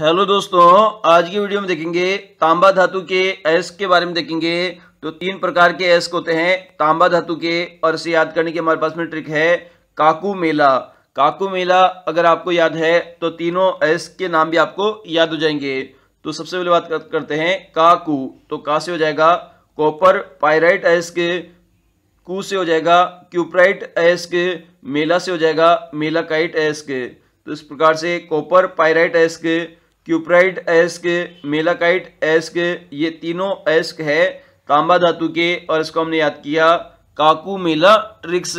hello दोस्तों आज की वीडियो में देखेंगे तांबा धातु के एस के बारे में देखेंगे तो तीन प्रकार के एस होते हैं तांबा धातु के और इसे याद करने की हमारे पास में ट्रिक है काकू मेला काकू मेला अगर आपको याद है तो तीनों एस के नाम भी आपको याद हो जाएंगे तो सबसे पहले बात करते हैं काकू तो का से हो जाएगा कॉपर पायराइट एस के कू से हो जाएगा क्यूपराइट एस के मेला से हो जाएगा मेलाकाइट एस के तो इस प्रकार से कॉपर पायराइट एस के क्यूप्राइट एस्क मेलाकाइट एस्क ये तीनों एस्क है तांबा धातु के और इसको हमने याद किया काकू मेला ट्रिक्स